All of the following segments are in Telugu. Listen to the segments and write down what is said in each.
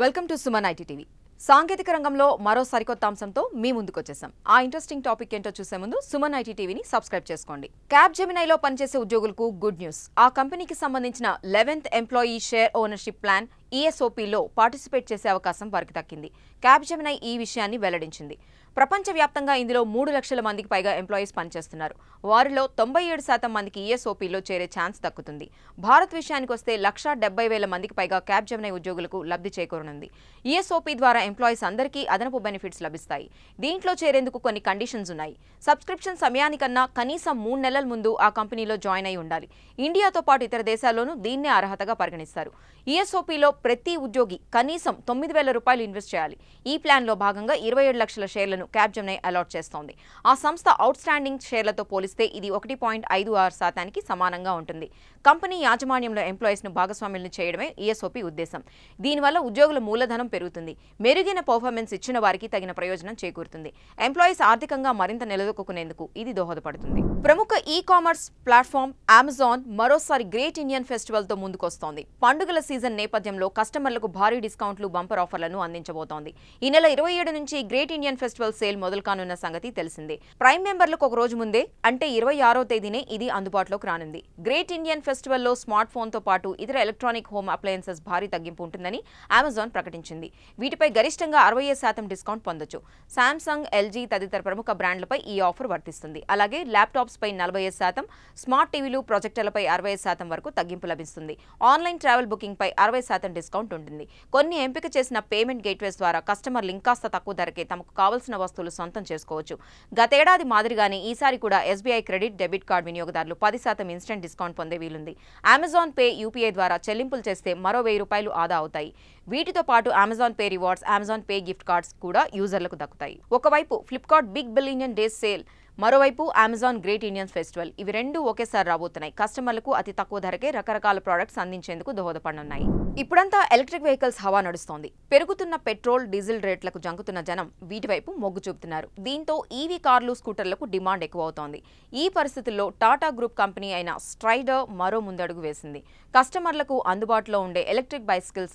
welcome to Suman IT TV సాంకేతిక రంగంలో మరో సరికొత్త అంశంతో మీ వచ్చేసాం ఆ ఇంట్రెస్టింగ్ టాపిక్ ఏంటో చూసే ముందు సుమన్ ఐటీ టీవీని సబ్స్క్రైబ్ చేసుకోండి క్యాబ్ జెమినైలో పనిచేసే ఉద్యోగులకు గుడ్ న్యూస్ ఆ కంపెనీకి సంబంధించిన eleventh employee share ownership plan ఈఎస్ఓపీలో e పార్టిసిపేట్ చేసే అవకాశం వారికి దక్కింది క్యాబ్ జెమినై ఈ విషయాన్ని వెల్లడించింది ప్రపంచవ్యాప్తంగా ఇందులో మూడు లక్షల మందికి పైగా ఎంప్లాయీస్ పనిచేస్తున్నారు వారిలో తొంభై ఏడు శాతం మందికి ఈఎస్ఓపీలో చేరే ఛాన్స్ దక్కుతుంది భారత్ విషయానికి వస్తే లక్షా డెబ్బై వేల మందికి పైగా క్యాబ్ జమనై ఉద్యోగులకు లబ్ధి చేకూరనుంది ఈఎస్ఓపీ ద్వారా ఎంప్లాయీస్ అందరికీ అదనపు బెనిఫిట్స్ లభిస్తాయి దీంట్లో చేరేందుకు కొన్ని కండిషన్స్ ఉన్నాయి సబ్స్క్రిప్షన్ సమయానికన్నా కనీసం మూడు నెలల ముందు ఆ కంపెనీలో జాయిన్ అయి ఉండాలి ఇండియాతో పాటు ఇతర దేశాల్లోనూ దీన్నే అర్హతగా పరిగణిస్తారు ఈఎస్ఓపీలో ప్రతి ఉద్యోగి కనీసం తొమ్మిది వేల రూపాయలు ఇన్వెస్ట్ చేయాలి ఈ ప్లాన్లో భాగంగా ఇరవై ఏడు లక్షల షేర్లను షేర్లను క్యాబ్జమ్నై అలాట్ చేస్తోంది ఆ సంస్థ స్టాండింగ్ షేర్లతో పోలిస్తే ఇది ఒకటి పాయింట్ ఐదు ఆరు శాతానికి సమానంగా ఉంటుంది కంపెనీ యాజమాన్యంలో ఎంప్లాయీస్ను భాగస్వామ్యులను చేయడమే ఈఎస్ఓపి ఉద్దేశం దీనివల్ల ఉద్యోగుల మూలధనం పెరుగుతుంది మెరుగైన పర్ఫార్మెన్స్ ఇచ్చిన వారికి తగిన ప్రయోజనం చేకూరుతుంది ఎంప్లాయీస్ ఆర్థికంగా మరింత నిలదొక్కునేందుకు ఇది దోహదపడుతుంది ప్రముఖ ఈ కామర్స్ ప్లాట్ఫామ్ అమెజాన్ మరోసారి గ్రేట్ ఇండియన్ ఫెస్టివల్తో ముందుకొస్తోంది పండుగల సీజన్ నేపథ్యంలో కస్టమర్లకు భారీ డిస్కౌంట్లు బంపర్ ఆఫర్లను అందించబోతోంది ఈ నెల ఇరవై ఏడు నుంచి గ్రేట్ ఇండియన్ ఫెస్టివల్ ఆఫర్లో సేల్ మొదలు కానున్న సంగతి తెలిసిందే ప్రైమ్ మెంబర్లకు ఒక రోజు ముందే అంటే ఇరవై ఆరో తేదీనే ఇది అందుబాటులోకి రానుంది గ్రేట్ ఇండియన్ ఫెస్టివల్లో స్మార్ట్ ఫోన్తో పాటు ఇతర ఎలక్ట్రానిక్ హోమ్ అప్లయన్సెస్ భారీ తగ్గింపు ఉంటుందని అమెజాన్ ప్రకటించింది వీటిపై గరిష్టంగా అరవై శాతం డిస్కౌంట్ పొందొచ్చు శాంసంగ్ ఎల్జీ తదితర ప్రముఖ బ్రాండ్లపై ఈ ఆఫర్ వర్తిస్తుంది అలాగే ల్యాప్టాప్స్ పై నలభై శాతం స్మార్ట్ టీవీలు ప్రాజెక్టులపై అరవై శాతం వరకు తగ్గింపు లభిస్తుంది ఆన్లైన్ ట్రావెల్ బుకింగ్ పై అరవై శాతం డిస్కౌంట్ ఉంటుంది కొన్ని ఎంపిక చేసిన పేమెంట్ గేట్వేస్ ద్వారా కస్టమర్ లింక్ కాస్త తక్కువ ధరకే తమకు కావలసిన వస్తువులు సొంతం చేసుకోవచ్చు గతేడాది మాదిరిగానే ఈసారి కూడా ఎస్బీఐ క్రెడిట్ డెబిట్ కార్డు వినియోగదారులు పది శాతం ఇన్స్టెంట్ డిస్కౌంట్ పొందే వీలుంది అమెజాన్ పే యూపీఐ ద్వారా చెల్లింపులు చేస్తే మరో వెయ్యి రూపాయలు ఆదా అవుతాయి వీటితో పాటు Amazon pay rewards Amazon pay gift cards కూడా యూజర్లకు దక్కుతాయి ఒకవైపు Flipkart big billion days sale మరోవైపు అమెజాన్ గ్రేట్ ఇండియన్ ఫెస్టివల్ ఇవి రెండు ఒకేసారి రాబోతున్నాయి కస్టమర్లకు అతి తక్కువ ధరకే రకరకాల ప్రొడక్ట్స్ అందించేందుకు దోహదపడనున్నాయి ఇప్పుడంతా ఎలక్ట్రిక్ వెహికల్స్ హవా నడుస్తోంది పెరుగుతున్న పెట్రోల్ డీజిల్ రేట్లకు జంకుతున్న జనం వీటివైపు మొగ్గు చూపుతున్నారు దీంతో ఈవీ e కార్లు స్కూటర్లకు డిమాండ్ ఎక్కువ అవుతోంది ఈ పరిస్థితుల్లో టాటా గ్రూప్ కంపెనీ అయిన స్ట్రైడర్ మరో ముందడుగు వేసింది కస్టమర్లకు అందుబాటులో ఉండే ఎలక్ట్రిక్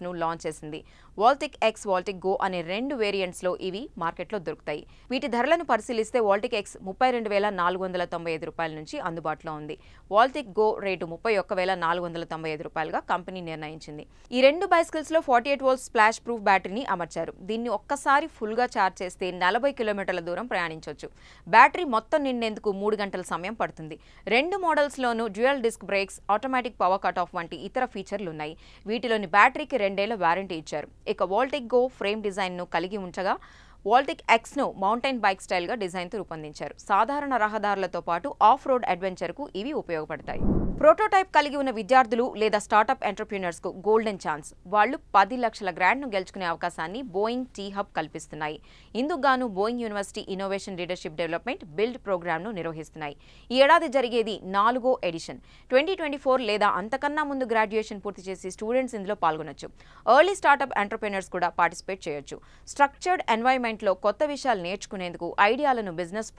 ను లాంచ్ చేసింది వాల్టిక్ ఎక్స్ వాల్టిక్ గో అనే రెండు వేరియంట్స్ లో ఇవి e మార్కెట్లో దొరుకుతాయి వీటి ధరలను పరిశీలిస్తే వాల్టిక్ ఎక్స్ ముప్పై రెండు వేల నాలుగు వందల తొంభై ఐదు రూపాయల నుంచి అందుబాటులో ఉంది వాల్తిక్ గో రేటు ముప్పై ఒక్క వేల నాలుగు వందల తొంభై ఐదు రూపాయలుగా కంపెనీ నిర్ణయించింది ఈ రెండు లో forty eight volt splash proof బ్యాటరీని అమర్చారు దీన్ని ఒక్కసారి ఫుల్ గా ఛార్జ్ చేస్తే నలభై కిలోమీటర్ల దూరం ప్రయాణించవచ్చు బ్యాటరీ మొత్తం నిండేందుకు మూడు గంటల సమయం పడుతుంది రెండు మోడల్స్లోనూ dual disc brakes automatic power cut off వంటి ఇతర ఫీచర్లు ఉన్నాయి వీటిలోని బ్యాటరీకి రెండేళ్ల వారంటీ ఇచ్చారు ఇక వాల్టిక్ గో ఫ్రేమ్ డిజైన్ను కలిగి ఉంచగా వాల్టిక్ ఎక్స్ను మౌంటైన్ బైక్ స్టైల్గా డిజైన్తో రూపొందించారు సాధారణ రహదారులతో పాటు ఆఫ్ రోడ్ అడ్వెంచర్కు ఇవి ఉపయోగపడతాయి ప్రోటోటైప్ కలిగి ఉన్న విద్యార్థులు లేదా స్టార్టప్ కు గోల్డెన్ ఛాన్స్ వాళ్లు పది లక్షల గ్రాంట్ను గెలుచుకునే అవకాశాన్ని బోయింగ్ టీ హబ్ కల్పిస్తున్నాయి ఇందుకుగాను Boeing university innovation leadership development build ప్రోగ్రాంను నిర్వహిస్తున్నాయి ఈ ఏడాది జరిగేది నాలుగో ఎడిషన్ ట్వంటీ ట్వంటీ ఫోర్ లేదా అంతకన్నా ముందు గ్రాడ్యుయేషన్ పూర్తి చేసి స్టూడెంట్స్ ఇందులో పాల్గొనొచ్చు ఎర్లీ స్టార్టప్ ఎంటర్ప్రీనర్స్ కూడా పార్టిసిపేట్ చేయొచ్చు స్ట్రక్చర్డ్ ఎన్వైర్న్మెంట్లో కొత్త విషయాలు నేర్చుకునేందుకు ఐడియాలను బిజినెస్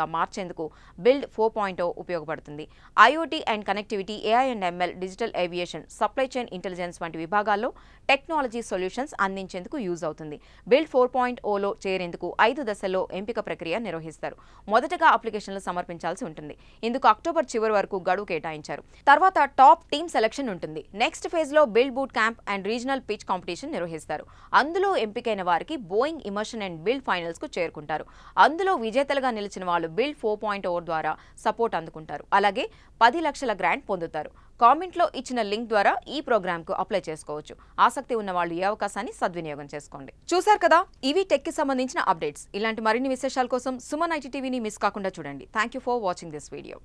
గా మార్చేందుకు బిల్డ్ ఫోర్ పాయింట్ ఉపయోగపడుతుంది IoT and and connectivity AI and ML digital aviation supply chain intelligence వంటి విభాగాల్లో టెక్నాలజీ సొల్యూషన్స్ అందించేందుకు యూజ్ అవుతుంది బిల్డ్ ఫోర్ పాయింట్ ఓలో చేరేందుకు ఐదు దశల్లో ఎంపిక ప్రక్రియ నిర్వహిస్తారు మొదటగా అప్లికేషన్లు సమర్పించాల్సి ఉంటుంది ఇందుకు అక్టోబర్ చివరి వరకు గడువు కేటాయించారు తర్వాత టాప్ టీమ్ సెలక్షన్ ఉంటుంది నెక్స్ట్ ఫేజ్లో build boot camp and regional pitch competition నిర్వహిస్తారు అందులో ఎంపికైన వారికి బోయింగ్ ఇమర్షన్ అండ్ బిల్డ్ ఫైనల్స్కు చేరుకుంటారు అందులో విజేతలుగా నిలిచిన వాళ్ళు బిల్డ్ ఫోర్ పాయింట్ ఓర్ ద్వారా సపోర్ట్ అందుకుంటారు అలాగే పది లక్షల లక్షల గ్రాంట్ పొందుతారు కామెంట్లో ఇచ్చిన లింక్ ద్వారా ఈ కు అప్లై చేసుకోవచ్చు ఆసక్తి ఉన్న వాళ్ళు ఈ అవకాశాన్ని సద్వినియోగం చేసుకోండి చూశారు కదా ఇవి టెక్కి సంబంధించిన అప్డేట్స్ ఇలాంటి మరిన్ని విశేషాల కోసం సుమన్ ఐటీ టీవీని మిస్ కాకుండా చూడండి thank for watching this video